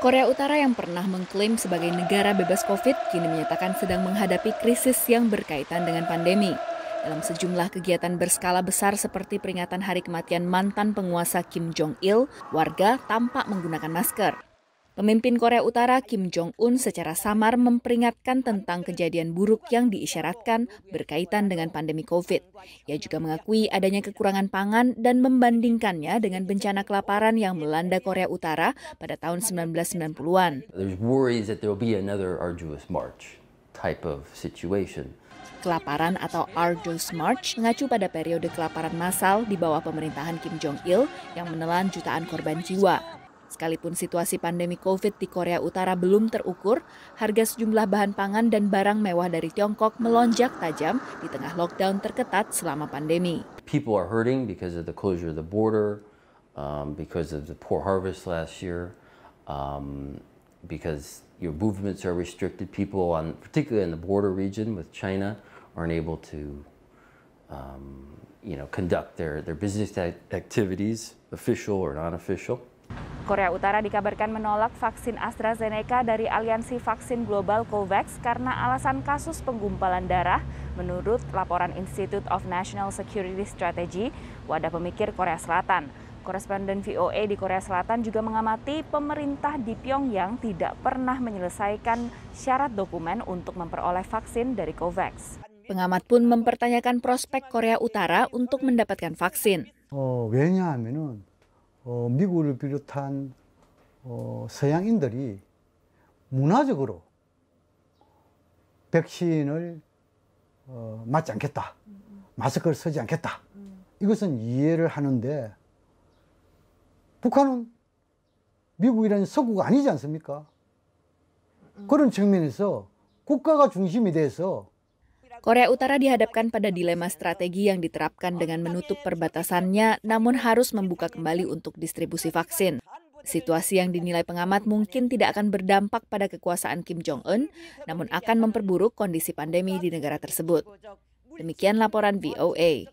Korea Utara yang pernah mengklaim sebagai negara bebas COVID kini menyatakan sedang menghadapi krisis yang berkaitan dengan pandemi. Dalam sejumlah kegiatan berskala besar seperti peringatan hari kematian mantan penguasa Kim Jong-il, warga tampak menggunakan masker. Pemimpin Korea Utara Kim Jong-un secara samar memperingatkan tentang kejadian buruk yang diisyaratkan berkaitan dengan pandemi COVID. Ia juga mengakui adanya kekurangan pangan dan membandingkannya dengan bencana kelaparan yang melanda Korea Utara pada tahun 1990-an. Kelaparan atau Arduous March mengacu pada periode kelaparan massal di bawah pemerintahan Kim Jong-il yang menelan jutaan korban jiwa. Sekalipun situasi pandemi COVID di Korea Utara belum terukur, harga sejumlah bahan pangan dan barang mewah dari Tiongkok melonjak tajam di tengah lockdown terketat selama pandemi. People are hurting because of the closure of the border, um, because of the poor harvest last year, um, because your movements are restricted. People on, particularly in the border region with China, aren't able to, um, you know, conduct their their business activities, official or non-official. Korea Utara dikabarkan menolak vaksin AstraZeneca dari aliansi vaksin global COVAX karena alasan kasus penggumpalan darah. Menurut laporan Institute of National Security Strategy, wadah pemikir Korea Selatan. Koresponden VOA e di Korea Selatan juga mengamati pemerintah di Pyongyang tidak pernah menyelesaikan syarat dokumen untuk memperoleh vaksin dari COVAX. Pengamat pun mempertanyakan prospek Korea Utara untuk mendapatkan vaksin. Oh, 왜냐하면은 어, 미국을 비롯한 어, 서양인들이 문화적으로 백신을 어, 맞지 않겠다, 마스크를 쓰지 않겠다. 이것은 이해를 하는데 북한은 미국이라는 서구가 아니지 않습니까? 그런 측면에서 국가가 중심이 돼서 Korea Utara dihadapkan pada dilema strategi yang diterapkan dengan menutup perbatasannya, namun harus membuka kembali untuk distribusi vaksin. Situasi yang dinilai pengamat mungkin tidak akan berdampak pada kekuasaan Kim Jong-un, namun akan memperburuk kondisi pandemi di negara tersebut. Demikian laporan VOA.